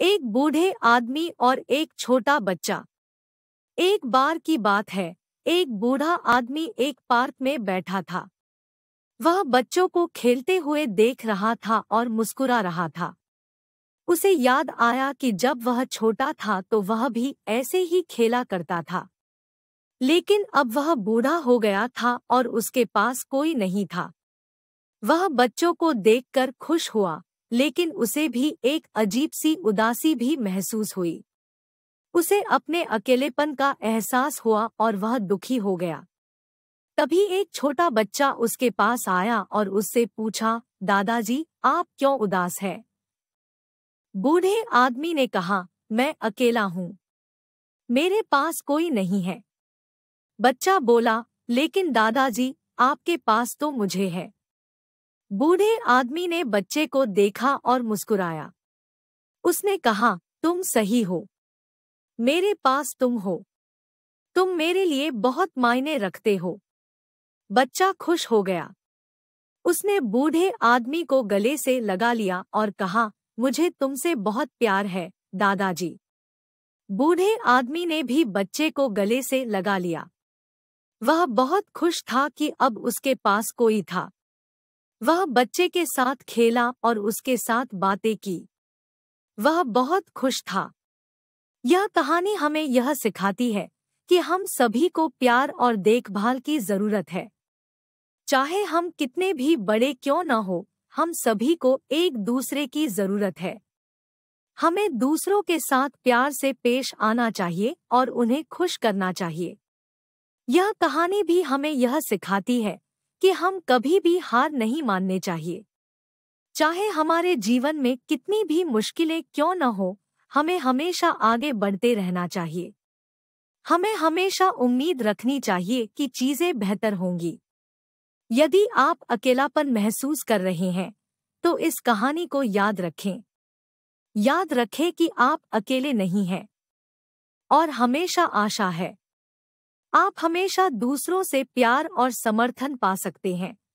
एक बूढ़े आदमी और एक छोटा बच्चा एक बार की बात है एक बूढ़ा आदमी एक पार्क में बैठा था वह बच्चों को खेलते हुए देख रहा था और मुस्कुरा रहा था उसे याद आया कि जब वह छोटा था तो वह भी ऐसे ही खेला करता था लेकिन अब वह बूढ़ा हो गया था और उसके पास कोई नहीं था वह बच्चों को देखकर खुश हुआ लेकिन उसे भी एक अजीब सी उदासी भी महसूस हुई उसे अपने अकेलेपन का एहसास हुआ और वह दुखी हो गया तभी एक छोटा बच्चा उसके पास आया और उससे पूछा दादाजी आप क्यों उदास हैं बूढ़े आदमी ने कहा मैं अकेला हूं मेरे पास कोई नहीं है बच्चा बोला लेकिन दादाजी आपके पास तो मुझे है बूढ़े आदमी ने बच्चे को देखा और मुस्कुराया उसने कहा तुम सही हो मेरे पास तुम हो तुम मेरे लिए बहुत मायने रखते हो बच्चा खुश हो गया उसने बूढ़े आदमी को गले से लगा लिया और कहा मुझे तुमसे बहुत प्यार है दादाजी बूढ़े आदमी ने भी बच्चे को गले से लगा लिया वह बहुत खुश था कि अब उसके पास कोई था वह बच्चे के साथ खेला और उसके साथ बातें की वह बहुत खुश था यह कहानी हमें यह सिखाती है कि हम सभी को प्यार और देखभाल की जरूरत है चाहे हम कितने भी बड़े क्यों न हो हम सभी को एक दूसरे की जरूरत है हमें दूसरों के साथ प्यार से पेश आना चाहिए और उन्हें खुश करना चाहिए यह कहानी भी हमें यह सिखाती है कि हम कभी भी हार नहीं मानने चाहिए चाहे हमारे जीवन में कितनी भी मुश्किलें क्यों न हो हमें हमेशा आगे बढ़ते रहना चाहिए हमें हमेशा उम्मीद रखनी चाहिए कि चीजें बेहतर होंगी यदि आप अकेलापन महसूस कर रहे हैं तो इस कहानी को याद रखें याद रखें कि आप अकेले नहीं हैं और हमेशा आशा है आप हमेशा दूसरों से प्यार और समर्थन पा सकते हैं